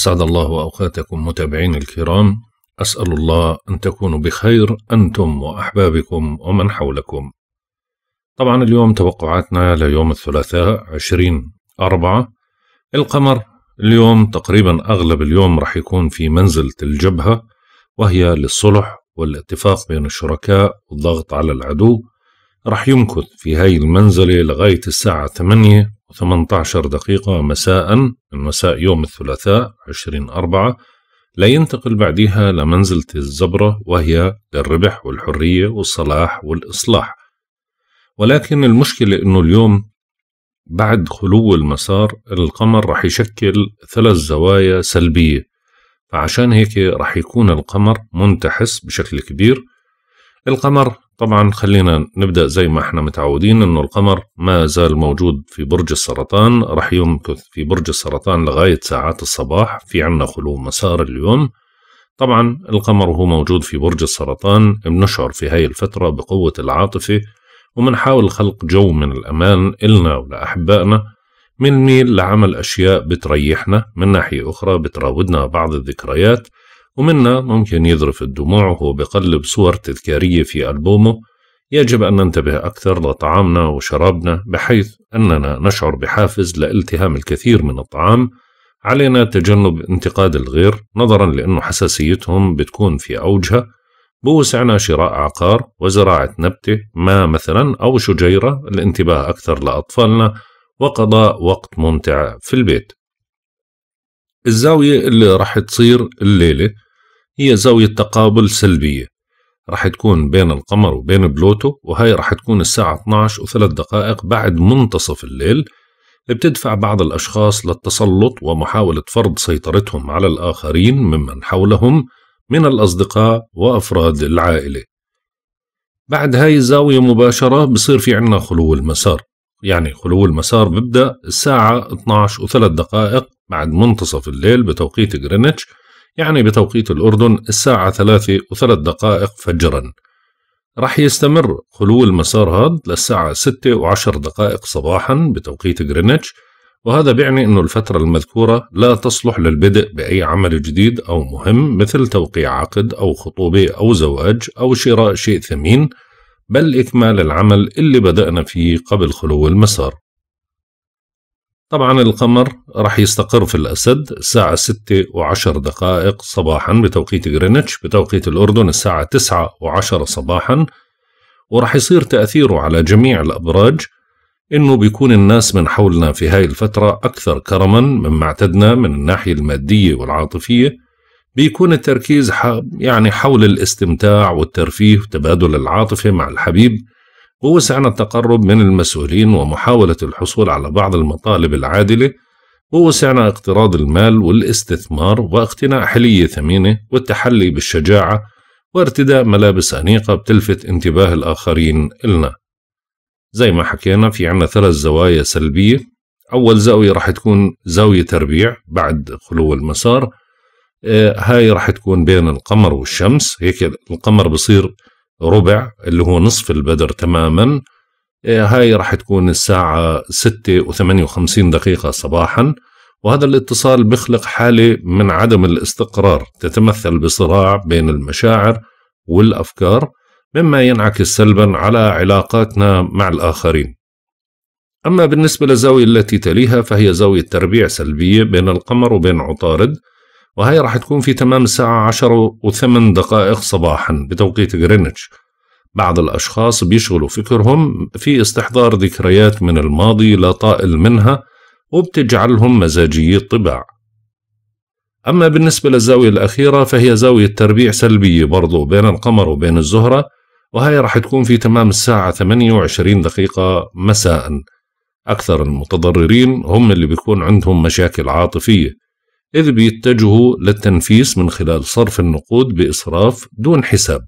أسعد الله أوقاتكم متابعين الكرام أسأل الله أن تكونوا بخير أنتم وأحبابكم ومن حولكم طبعا اليوم توقعاتنا ليوم الثلاثاء عشرين أربعة القمر اليوم تقريبا أغلب اليوم راح يكون في منزلة الجبهة وهي للصلح والاتفاق بين الشركاء والضغط على العدو راح يمكث في هاي المنزلة لغاية الساعة 8 18 دقيقة مساء مساء يوم الثلاثاء 20 أربعة لينتقل بعدها لمنزلة الزبرة وهي للربح والحرية والصلاح والإصلاح ولكن المشكلة أنه اليوم بعد خلو المسار القمر رح يشكل ثلاث زوايا سلبية فعشان هيك رح يكون القمر منتحس بشكل كبير القمر طبعا خلينا نبدأ زي ما احنا متعودين انه القمر ما زال موجود في برج السرطان راح يمكث في برج السرطان لغاية ساعات الصباح في عنا خلو مسار اليوم طبعا القمر وهو موجود في برج السرطان بنشعر في هاي الفترة بقوة العاطفة ومنحاول خلق جو من الأمان إلنا ولأحبائنا من ميل لعمل أشياء بتريحنا من ناحية أخرى بتراودنا بعض الذكريات ومنا ممكن يذرف الدموع وهو بقلب صور تذكارية في ألبومه يجب أن ننتبه أكثر لطعامنا وشرابنا بحيث أننا نشعر بحافز لالتهام الكثير من الطعام علينا تجنب انتقاد الغير نظرا لأنه حساسيتهم بتكون في أوجها بوسعنا شراء عقار وزراعة نبتة ما مثلا أو شجيرة الانتباه أكثر لأطفالنا وقضاء وقت ممتع في البيت الزاوية اللي راح تصير الليلة هي زاوية تقابل سلبية راح تكون بين القمر وبين بلوتو وهي راح تكون الساعة 12 وثلاث دقائق بعد منتصف الليل بتدفع بعض الأشخاص للتسلط ومحاولة فرض سيطرتهم على الآخرين ممن حولهم من الأصدقاء وأفراد العائلة بعد هاي الزاوية مباشرة بصير في عنا خلو المسار يعني خلو المسار ببدأ الساعة 12 وثلاث دقائق بعد منتصف الليل بتوقيت غرينتش يعني بتوقيت الأردن الساعة ثلاثة وثلاث دقائق فجرا رح يستمر خلو المسار هاد للساعة ستة وعشر دقائق صباحا بتوقيت غرينتش وهذا بيعني أنه الفترة المذكورة لا تصلح للبدء بأي عمل جديد أو مهم مثل توقيع عقد أو خطوبة أو زواج أو شراء شيء ثمين بل إكمال العمل اللي بدأنا فيه قبل خلو المسار طبعا القمر راح يستقر في الأسد الساعة 6 و10 دقائق صباحا بتوقيت غرينتش بتوقيت الأردن الساعة 9 و10 صباحا وراح يصير تأثيره على جميع الأبراج إنه بيكون الناس من حولنا في هاي الفترة أكثر كرما مما اعتدنا من الناحية المادية والعاطفية بيكون التركيز يعني حول الاستمتاع والترفيه وتبادل العاطفة مع الحبيب ووسعنا التقرب من المسؤولين ومحاولة الحصول على بعض المطالب العادلة ووسعنا اقتراض المال والاستثمار واقتناء حلية ثمينة والتحلي بالشجاعة وارتداء ملابس أنيقة بتلفت انتباه الآخرين إلنا زي ما حكينا في عنا ثلاث زوايا سلبية أول زاوية راح تكون زاوية تربيع بعد خلو المسار آه، هاي راح تكون بين القمر والشمس هيك القمر بصير ربع اللي هو نصف البدر تماما آه، هاي راح تكون الساعة 6 و58 دقيقة صباحا وهذا الاتصال بخلق حالة من عدم الاستقرار تتمثل بصراع بين المشاعر والأفكار مما ينعكس سلبا على علاقاتنا مع الآخرين أما بالنسبة للزاوية التي تليها فهي زاوية تربيع سلبية بين القمر وبين عطارد وهي راح تكون في تمام الساعة عشرة وثمان دقائق صباحا بتوقيت غرينتش بعض الأشخاص بيشغلوا فكرهم في استحضار ذكريات من الماضي لا طائل منها وبتجعلهم مزاجيي الطباع أما بالنسبة للزاوية الأخيرة فهي زاوية تربيع سلبية برضو بين القمر وبين الزهرة وهي راح تكون في تمام الساعة 28 دقيقة مساء أكثر المتضررين هم اللي بيكون عندهم مشاكل عاطفية إذ بيتجهوا للتنفيس من خلال صرف النقود بإسراف دون حساب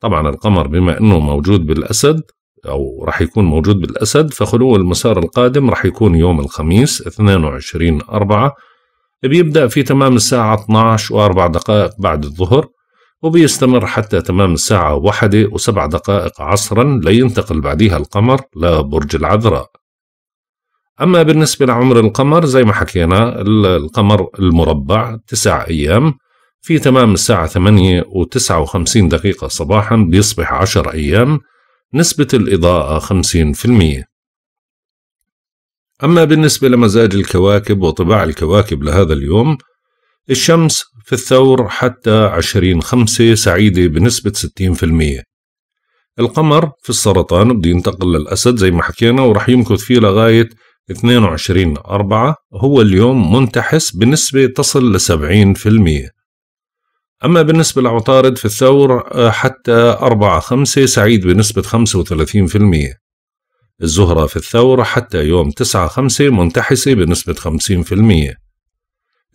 طبعا القمر بما أنه موجود بالأسد أو رح يكون موجود بالأسد فخلو المسار القادم رح يكون يوم الخميس 22 أربعة بيبدأ في تمام الساعة 12 وأربع دقائق بعد الظهر وبيستمر حتى تمام الساعة واحدة وسبع دقائق عصرا لينتقل بعديها القمر لبرج العذراء أما بالنسبة لعمر القمر زي ما حكينا القمر المربع تسع أيام في تمام الساعة ثمانية وتسعة وخمسين دقيقة صباحا بيصبح عشر أيام نسبة الإضاءة خمسين في المية أما بالنسبة لمزاج الكواكب وطباع الكواكب لهذا اليوم الشمس في الثور حتى عشرين خمسة سعيدة بنسبة ستين في المية القمر في السرطان بده ينتقل للأسد زي ما حكينا ورح يمكث فيه لغاية 22 4 هو اليوم منتحس بنسبة تصل ل 70% أما بالنسبة لعطارد في الثور آه، حتى 4 5 سعيد بنسبة 35% الزهرة في الثور حتى يوم 9 5 منتحسة بنسبة 50%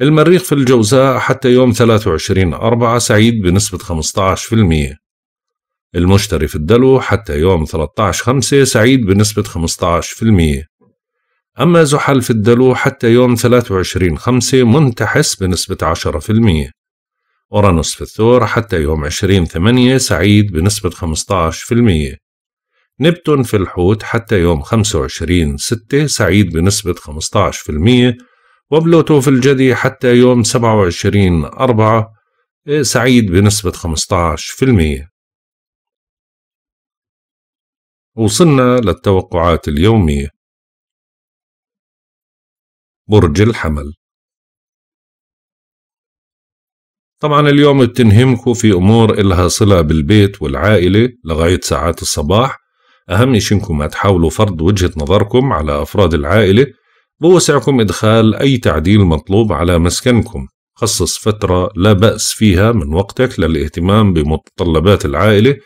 المريخ في الجوزاء حتى يوم 23 4 سعيد بنسبة 15% المشتري في الدلو حتى يوم 13 5 سعيد بنسبة المية أما زحل في الدلو حتى يوم 23 خمسة منتحس بنسبة 10% أورانوس في الثور حتى يوم 20 8 سعيد بنسبة 15% نبتون في الحوت حتى يوم 25 6 سعيد بنسبة 15% وبلوتو في الجدي حتى يوم 27 4 سعيد بنسبة 15% وصلنا للتوقعات اليومية برج الحمل طبعا اليوم بتنهمكوا في أمور إلها صلة بالبيت والعائلة لغاية ساعات الصباح أهم شيء إنكم ما تحاولوا فرض وجهة نظركم على أفراد العائلة بوسعكم إدخال أي تعديل مطلوب على مسكنكم خصص فترة لا بأس فيها من وقتك للاهتمام بمتطلبات العائلة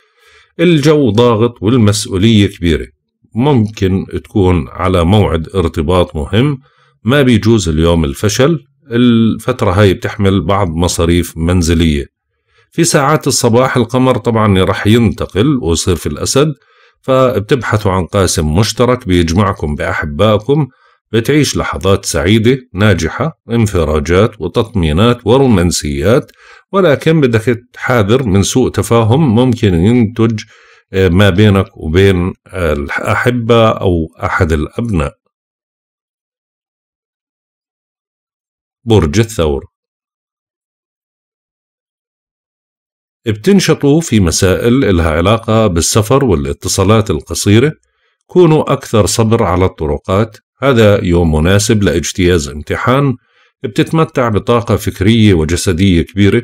الجو ضاغط والمسؤولية كبيرة ممكن تكون على موعد ارتباط مهم ما بيجوز اليوم الفشل الفترة هاي بتحمل بعض مصاريف منزلية في ساعات الصباح القمر طبعا رح ينتقل ويصير في الأسد فبتبحثوا عن قاسم مشترك بيجمعكم بأحبائكم بتعيش لحظات سعيدة ناجحة انفراجات وتطمينات ورومانسيات ولكن بدك تحاذر من سوء تفاهم ممكن ينتج آه، ما بينك وبين آه، الأحبة أو أحد الأبناء برج الثور بتنشطوا في مسائل إلها علاقة بالسفر والاتصالات القصيرة كونوا أكثر صبر على الطرقات هذا يوم مناسب لاجتياز امتحان بتتمتع بطاقة فكرية وجسدية كبيرة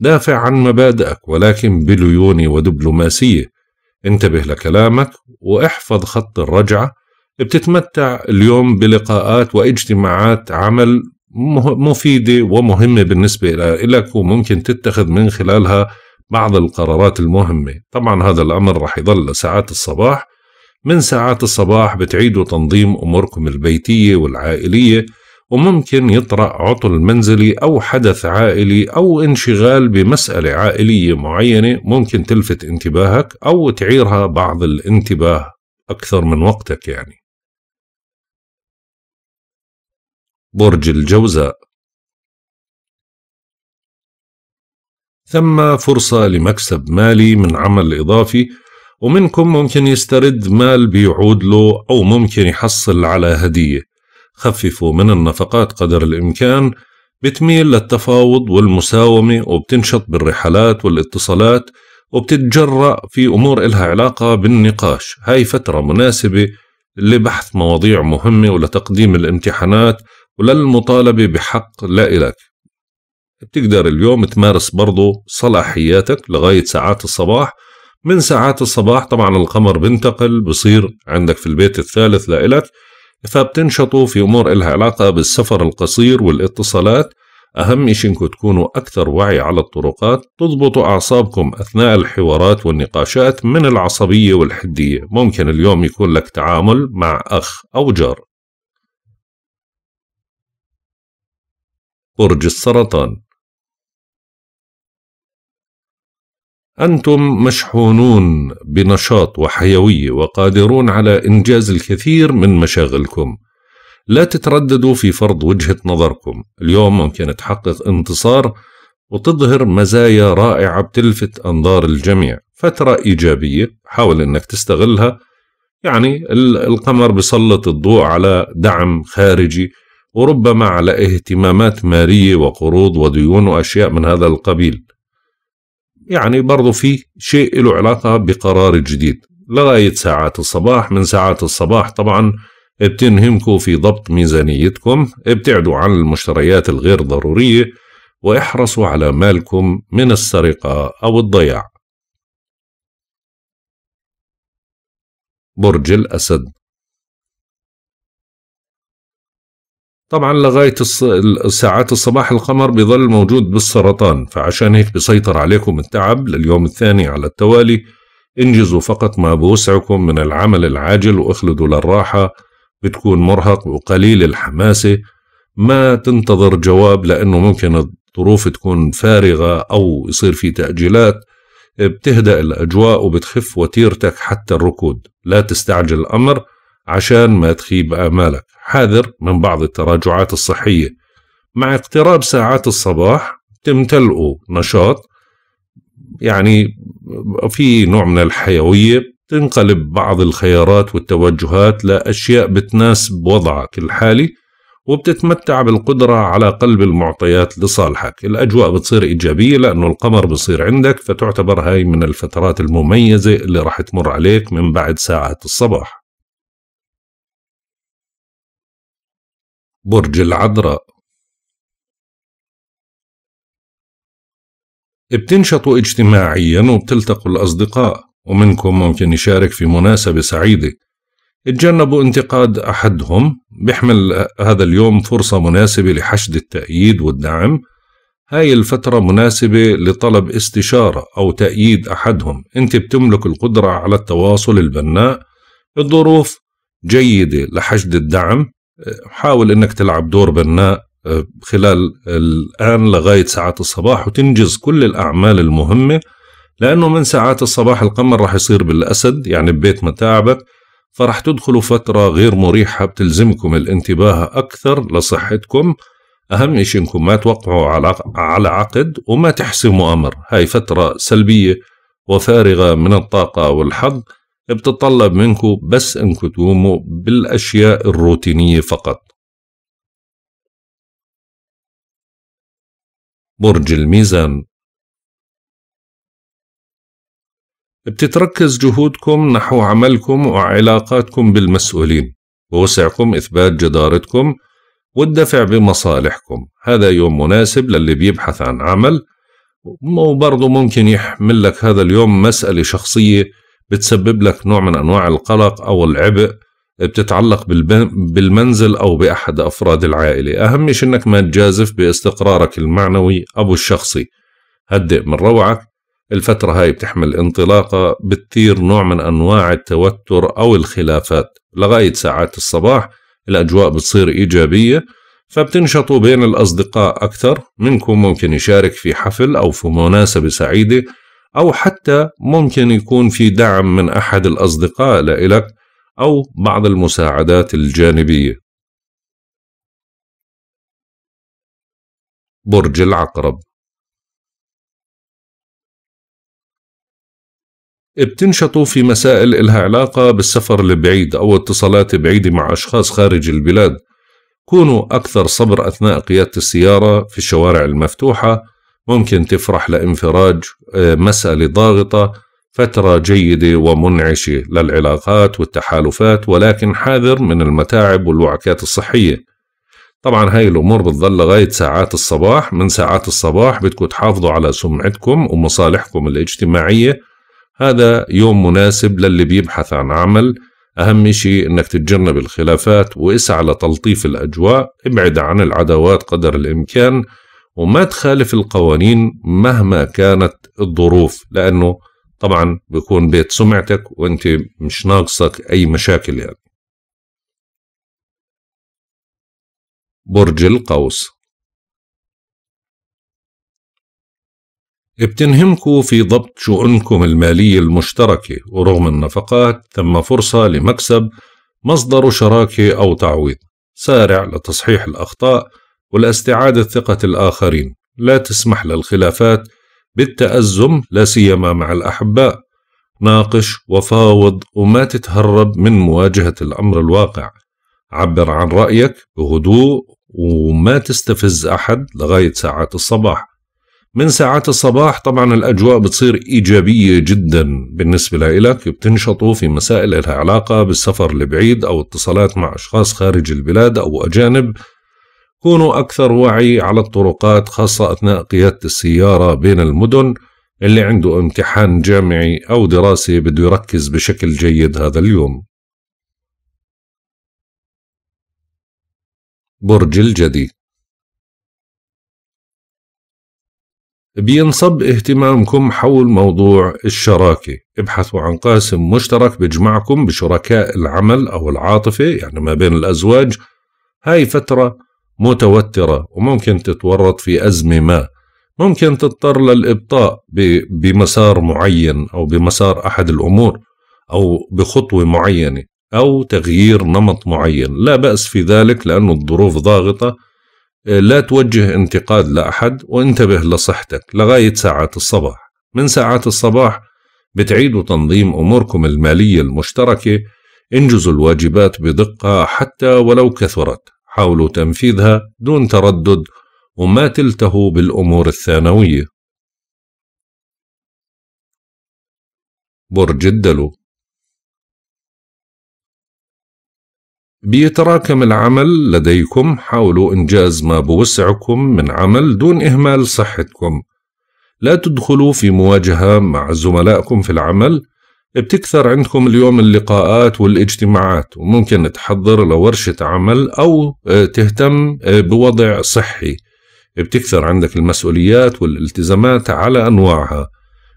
دافع عن مبادئك ولكن بليونة ودبلوماسية انتبه لكلامك واحفظ خط الرجعة بتتمتع اليوم بلقاءات واجتماعات عمل مفيدة ومهمة بالنسبة لك وممكن تتخذ من خلالها بعض القرارات المهمة طبعا هذا الأمر رح يضل لساعات الصباح من ساعات الصباح بتعيدوا تنظيم أموركم البيتية والعائلية وممكن يطرأ عطل منزلي أو حدث عائلي أو انشغال بمسألة عائلية معينة ممكن تلفت انتباهك أو تعيرها بعض الانتباه أكثر من وقتك يعني برج الجوزاء ثم فرصة لمكسب مالي من عمل إضافي ومنكم ممكن يسترد مال بيعود له أو ممكن يحصل على هدية خففوا من النفقات قدر الإمكان بتميل للتفاوض والمساومة وبتنشط بالرحلات والاتصالات وبتتجرأ في أمور إلها علاقة بالنقاش هاي فترة مناسبة لبحث مواضيع مهمة ولتقديم الامتحانات ولا المطالبة بحق لا إلك بتقدر اليوم تمارس برضه صلاحياتك لغاية ساعات الصباح من ساعات الصباح طبعا القمر بنتقل بصير عندك في البيت الثالث لإلك فبتنشطوا في أمور إلها علاقة بالسفر القصير والاتصالات أهم شيء إنكم تكونوا أكثر وعي على الطرقات تضبطوا أعصابكم أثناء الحوارات والنقاشات من العصبية والحدية ممكن اليوم يكون لك تعامل مع أخ أو جار برج السرطان أنتم مشحونون بنشاط وحيوية وقادرون على إنجاز الكثير من مشاغلكم لا تترددوا في فرض وجهة نظركم اليوم ممكن تحقق انتصار وتظهر مزايا رائعة بتلفت أنظار الجميع فترة إيجابية حاول أنك تستغلها يعني القمر بسلط الضوء على دعم خارجي وربما على اهتمامات مالية وقروض وديون وأشياء من هذا القبيل يعني برضو في شيء له علاقة بقرار جديد لغاية ساعات الصباح من ساعات الصباح طبعا بتنهمكوا في ضبط ميزانيتكم ابتعدوا عن المشتريات الغير ضرورية واحرصوا على مالكم من السرقة أو الضياع برج الأسد طبعا لغاية ساعات الصباح القمر بيظل موجود بالسرطان فعشان هيك بيسيطر عليكم التعب لليوم الثاني على التوالي انجزوا فقط ما بوسعكم من العمل العاجل واخلدوا للراحة بتكون مرهق وقليل الحماسة ما تنتظر جواب لأنه ممكن الظروف تكون فارغة أو يصير في تأجيلات بتهدأ الأجواء وبتخف وتيرتك حتى الركود لا تستعجل الأمر عشان ما تخيب آمالك حاذر من بعض التراجعات الصحية مع اقتراب ساعات الصباح تمتلئوا نشاط يعني في نوع من الحيوية تنقلب بعض الخيارات والتوجهات لأشياء بتناسب وضعك الحالي وبتتمتع بالقدرة على قلب المعطيات لصالحك الأجواء بتصير إيجابية لأنه القمر بصير عندك فتعتبر هاي من الفترات المميزة اللي راح تمر عليك من بعد ساعات الصباح برج العذراء بتنشطوا اجتماعيا وبتلتقوا الأصدقاء ومنكم ممكن يشارك في مناسبة سعيدة اتجنبوا انتقاد أحدهم بيحمل هذا اليوم فرصة مناسبة لحشد التأييد والدعم هاي الفترة مناسبة لطلب استشارة أو تأييد أحدهم أنت بتملك القدرة على التواصل البناء الظروف جيدة لحشد الدعم حاول انك تلعب دور بناء آه، خلال الان لغايه ساعات الصباح وتنجز كل الاعمال المهمه لانه من ساعات الصباح القمر راح يصير بالاسد يعني ببيت متاعبك فراح تدخلوا فترة غير مريحة بتلزمكم الانتباه أكثر لصحتكم أهم شيء إنكم ما توقعوا على على عقد وما تحسموا أمر هاي فترة سلبية وفارغة من الطاقة والحظ بتطلب منكم بس انكم تقوموا بالاشياء الروتينيه فقط برج الميزان بتتركز جهودكم نحو عملكم وعلاقاتكم بالمسؤولين ووسعكم إثبات جدارتكم والدفع بمصالحكم هذا يوم مناسب للي بيبحث عن عمل وبرضه ممكن يحمل لك هذا اليوم مسألة شخصية بتسبب لك نوع من أنواع القلق أو العبء بتتعلق بالمنزل أو بأحد أفراد العائلة أهم شيء أنك ما تجازف باستقرارك المعنوي أو الشخصي هدئ من روعك الفترة هاي بتحمل انطلاقة بتثير نوع من أنواع التوتر أو الخلافات لغاية ساعات الصباح الأجواء بتصير إيجابية فبتنشطوا بين الأصدقاء أكثر منكم ممكن يشارك في حفل أو في مناسبة سعيدة أو حتى ممكن يكون في دعم من أحد الأصدقاء لإلك أو بعض المساعدات الجانبية برج العقرب بتنشطوا في مسائل إلها علاقة بالسفر البعيد أو اتصالات بعيدة مع أشخاص خارج البلاد كونوا أكثر صبر أثناء قيادة السيارة في الشوارع المفتوحة ممكن تفرح لانفراج آه، مسألة ضاغطة فترة جيدة ومنعشة للعلاقات والتحالفات ولكن حاذر من المتاعب والوعكات الصحية طبعا هاي الأمور بتظل لغاية ساعات الصباح من ساعات الصباح بدكم تحافظوا على سمعتكم ومصالحكم الاجتماعية هذا يوم مناسب للي بيبحث عن عمل أهم شيء أنك تتجنب الخلافات واسعى لتلطيف الأجواء ابعد عن العداوات قدر الإمكان وما تخالف القوانين مهما كانت الظروف لأنه طبعا بيكون بيت سمعتك وانت مش ناقصك اي مشاكل يعني برج القوس بتنهمكم في ضبط شؤونكم المالية المشتركة ورغم النفقات تم فرصة لمكسب مصدر شراكة أو تعويض سارع لتصحيح الأخطاء ولاستعادة ثقة الآخرين لا تسمح للخلافات بالتأزم لا سيما مع الأحباء ناقش وفاوض وما تتهرب من مواجهة الأمر الواقع عبر عن رأيك بهدوء وما تستفز أحد لغاية ساعات الصباح من ساعات الصباح طبعا الأجواء بتصير إيجابية جدا بالنسبة لإلك بتنشطوا في مسائل لها علاقة بالسفر البعيد أو اتصالات مع أشخاص خارج البلاد أو أجانب كونوا أكثر وعي على الطرقات خاصة أثناء قيادة السيارة بين المدن اللي عنده امتحان جامعي أو دراسي بده يركز بشكل جيد هذا اليوم برج الجدي بينصب اهتمامكم حول موضوع الشراكة ابحثوا عن قاسم مشترك بجمعكم بشركاء العمل أو العاطفة يعني ما بين الأزواج هاي فترة متوترة وممكن تتورط في أزمة ما ممكن تضطر للإبطاء بمسار معين أو بمسار أحد الأمور أو بخطوة معينة أو تغيير نمط معين لا بأس في ذلك لأن الظروف ضاغطة لا توجه انتقاد لأحد وانتبه لصحتك لغاية ساعات الصباح من ساعات الصباح بتعيدوا تنظيم أموركم المالية المشتركة انجزوا الواجبات بدقة حتى ولو كثرت حاولوا تنفيذها دون تردد وما تلتهوا بالأمور الثانوية برج الدلو بيتراكم العمل لديكم حاولوا إنجاز ما بوسعكم من عمل دون إهمال صحتكم لا تدخلوا في مواجهة مع زملائكم في العمل بتكثر عندكم اليوم اللقاءات والاجتماعات وممكن تحضر لورشة عمل أو آه، تهتم آه، بوضع صحي بتكثر عندك المسؤوليات والالتزامات على أنواعها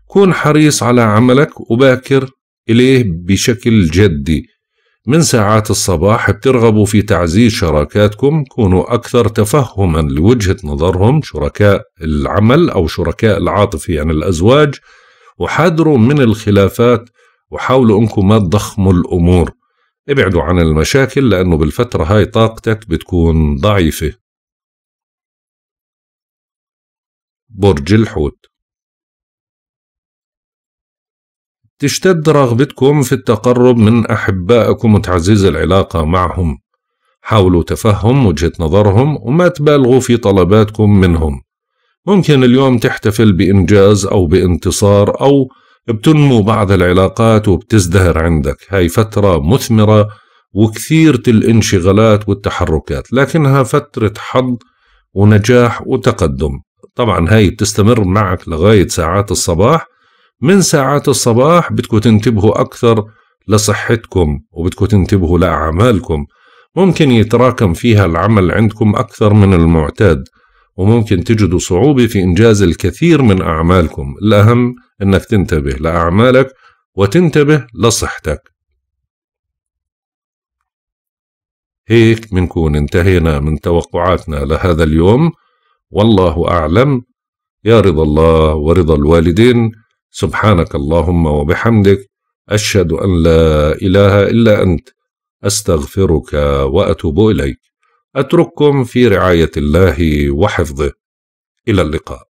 كون حريص على عملك وباكر إليه بشكل جدي من ساعات الصباح بترغبوا في تعزيز شراكاتكم كونوا أكثر تفهما لوجهة نظرهم شركاء العمل أو شركاء العاطفة يعني الأزواج وحذروا من الخلافات وحاولوا انكم ما تضخموا الامور ابعدوا عن المشاكل لانه بالفتره هاي طاقتك بتكون ضعيفه برج الحوت تشتد رغبتكم في التقرب من أحبائكم وتعزيز العلاقة معهم حاولوا تفهم وجهة نظرهم وما تبالغوا في طلباتكم منهم ممكن اليوم تحتفل بإنجاز أو بانتصار أو بتنمو بعض العلاقات وبتزدهر عندك هاي فترة مثمرة وكثيرة الانشغالات والتحركات لكنها فترة حظ ونجاح وتقدم طبعا هاي بتستمر معك لغاية ساعات الصباح من ساعات الصباح بدكم تنتبهوا أكثر لصحتكم وبدكم تنتبهوا لأعمالكم ممكن يتراكم فيها العمل عندكم أكثر من المعتاد وممكن تجدوا صعوبة في إنجاز الكثير من أعمالكم الأهم انك تنتبه لاعمالك وتنتبه لصحتك هيك منكون انتهينا من توقعاتنا لهذا اليوم والله اعلم يا رضا الله ورضا الوالدين سبحانك اللهم وبحمدك اشهد ان لا اله الا انت استغفرك واتوب اليك اترككم في رعايه الله وحفظه الى اللقاء